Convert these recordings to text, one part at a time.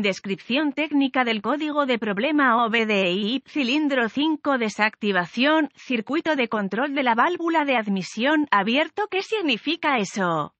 Descripción técnica del código de problema OBDI, cilindro 5 desactivación, circuito de control de la válvula de admisión abierto. ¿Qué significa eso?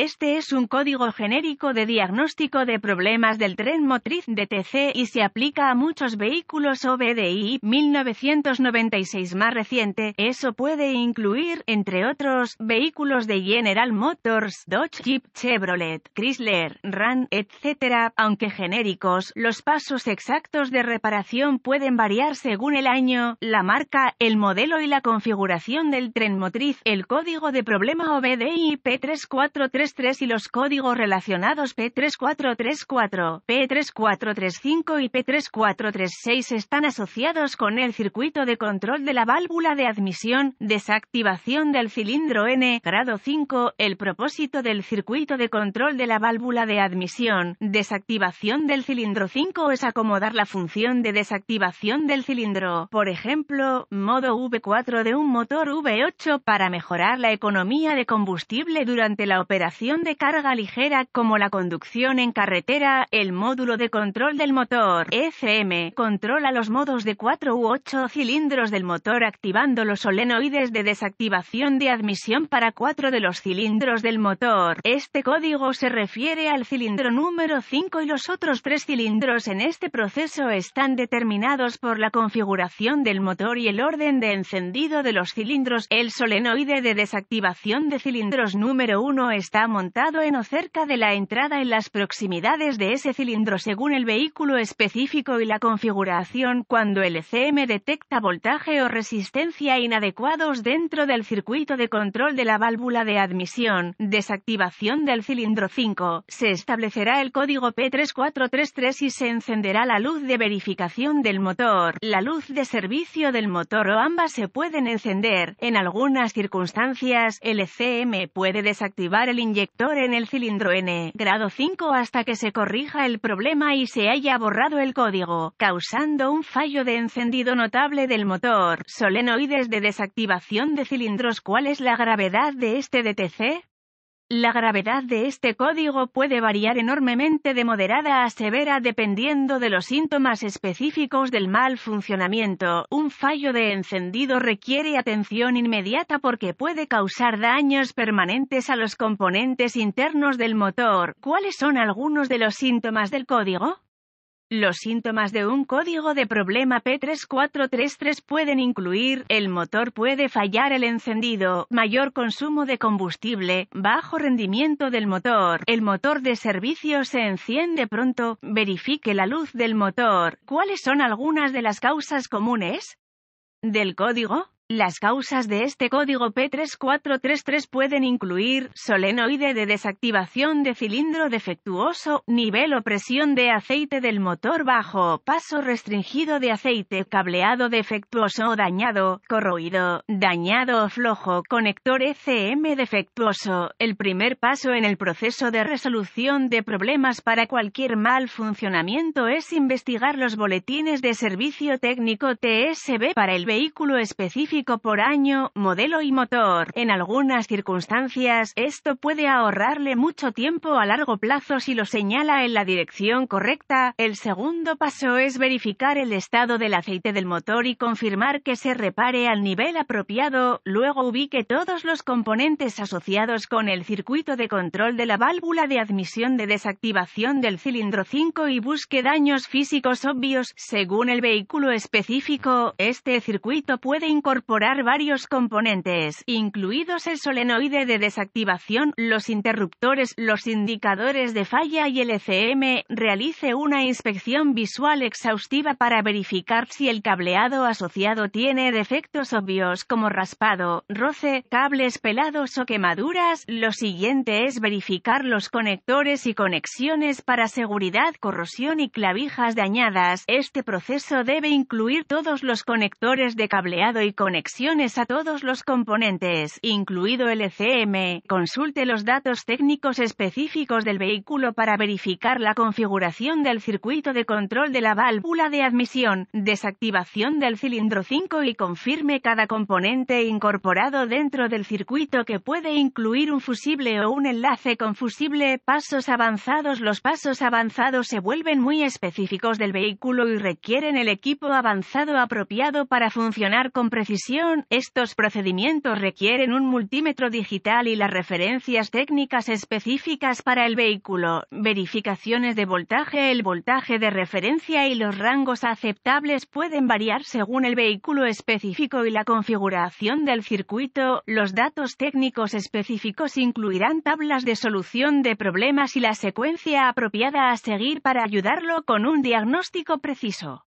Este es un código genérico de diagnóstico de problemas del tren motriz DTC y se aplica a muchos vehículos OBDI 1996 más reciente. Eso puede incluir, entre otros, vehículos de General Motors, Dodge, Jeep, Chevrolet, Chrysler, Ram, etc. Aunque genéricos, los pasos exactos de reparación pueden variar según el año, la marca, el modelo y la configuración del tren motriz. El código de problema OBDI P343 3 y los códigos relacionados P3434, P3435 y P3436 están asociados con el circuito de control de la válvula de admisión, desactivación del cilindro N, grado 5, el propósito del circuito de control de la válvula de admisión, desactivación del cilindro 5 es acomodar la función de desactivación del cilindro, por ejemplo, modo V4 de un motor V8 para mejorar la economía de combustible durante la operación de carga ligera como la conducción en carretera, el módulo de control del motor, FM, controla los modos de 4 u 8 cilindros del motor activando los solenoides de desactivación de admisión para 4 de los cilindros del motor. Este código se refiere al cilindro número 5 y los otros 3 cilindros en este proceso están determinados por la configuración del motor y el orden de encendido de los cilindros. El solenoide de desactivación de cilindros número 1 está montado en o cerca de la entrada en las proximidades de ese cilindro según el vehículo específico y la configuración cuando el ECM detecta voltaje o resistencia inadecuados dentro del circuito de control de la válvula de admisión, desactivación del cilindro 5, se establecerá el código P3433 y se encenderá la luz de verificación del motor, la luz de servicio del motor o ambas se pueden encender. En algunas circunstancias, el ECM puede desactivar el inyector en el cilindro N, grado 5 hasta que se corrija el problema y se haya borrado el código, causando un fallo de encendido notable del motor. Solenoides de desactivación de cilindros ¿Cuál es la gravedad de este DTC? La gravedad de este código puede variar enormemente de moderada a severa dependiendo de los síntomas específicos del mal funcionamiento. Un fallo de encendido requiere atención inmediata porque puede causar daños permanentes a los componentes internos del motor. ¿Cuáles son algunos de los síntomas del código? Los síntomas de un código de problema P3433 pueden incluir, el motor puede fallar el encendido, mayor consumo de combustible, bajo rendimiento del motor, el motor de servicio se enciende pronto, verifique la luz del motor. ¿Cuáles son algunas de las causas comunes del código? Las causas de este código P3433 pueden incluir solenoide de desactivación de cilindro defectuoso, nivel o presión de aceite del motor bajo, paso restringido de aceite, cableado defectuoso o dañado, corroído, dañado o flojo, conector ECM defectuoso. El primer paso en el proceso de resolución de problemas para cualquier mal funcionamiento es investigar los boletines de servicio técnico TSB para el vehículo específico por año, modelo y motor. En algunas circunstancias, esto puede ahorrarle mucho tiempo a largo plazo si lo señala en la dirección correcta. El segundo paso es verificar el estado del aceite del motor y confirmar que se repare al nivel apropiado. Luego ubique todos los componentes asociados con el circuito de control de la válvula de admisión de desactivación del cilindro 5 y busque daños físicos obvios. Según el vehículo específico, este circuito puede incorporar varios componentes, incluidos el solenoide de desactivación, los interruptores, los indicadores de falla y el ECM, realice una inspección visual exhaustiva para verificar si el cableado asociado tiene defectos obvios como raspado, roce, cables pelados o quemaduras. Lo siguiente es verificar los conectores y conexiones para seguridad, corrosión y clavijas dañadas. Este proceso debe incluir todos los conectores de cableado y conexiones conexiones a todos los componentes, incluido el ECM. Consulte los datos técnicos específicos del vehículo para verificar la configuración del circuito de control de la válvula de admisión, desactivación del cilindro 5 y confirme cada componente incorporado dentro del circuito que puede incluir un fusible o un enlace con fusible. Pasos avanzados Los pasos avanzados se vuelven muy específicos del vehículo y requieren el equipo avanzado apropiado para funcionar con precisión estos procedimientos requieren un multímetro digital y las referencias técnicas específicas para el vehículo, verificaciones de voltaje, el voltaje de referencia y los rangos aceptables pueden variar según el vehículo específico y la configuración del circuito. Los datos técnicos específicos incluirán tablas de solución de problemas y la secuencia apropiada a seguir para ayudarlo con un diagnóstico preciso.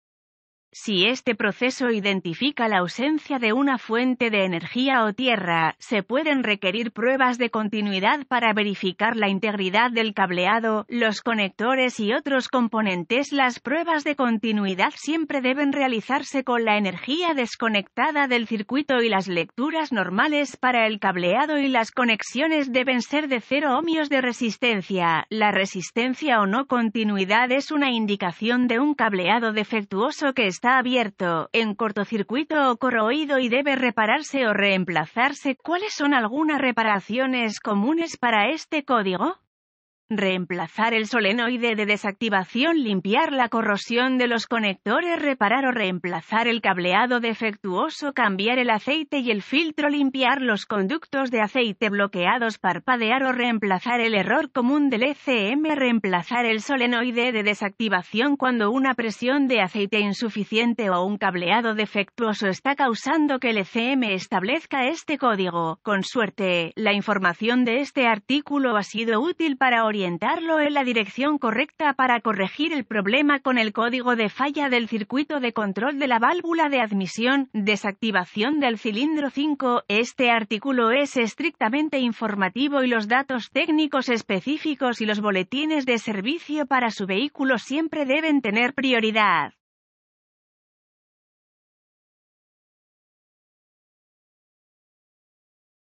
Si este proceso identifica la ausencia de una fuente de energía o tierra, se pueden requerir pruebas de continuidad para verificar la integridad del cableado, los conectores y otros componentes. Las pruebas de continuidad siempre deben realizarse con la energía desconectada del circuito y las lecturas normales para el cableado y las conexiones deben ser de 0 ohmios de resistencia. La resistencia o no continuidad es una indicación de un cableado defectuoso que está está abierto, en cortocircuito o corroído y debe repararse o reemplazarse. ¿Cuáles son algunas reparaciones comunes para este código? Reemplazar el solenoide de desactivación, limpiar la corrosión de los conectores, reparar o reemplazar el cableado defectuoso, cambiar el aceite y el filtro, limpiar los conductos de aceite bloqueados, parpadear o reemplazar el error común del ECM, reemplazar el solenoide de desactivación cuando una presión de aceite insuficiente o un cableado defectuoso está causando que el ECM establezca este código. Con suerte, la información de este artículo ha sido útil para orientar orientarlo en la dirección correcta para corregir el problema con el código de falla del circuito de control de la válvula de admisión, desactivación del cilindro 5. Este artículo es estrictamente informativo y los datos técnicos específicos y los boletines de servicio para su vehículo siempre deben tener prioridad.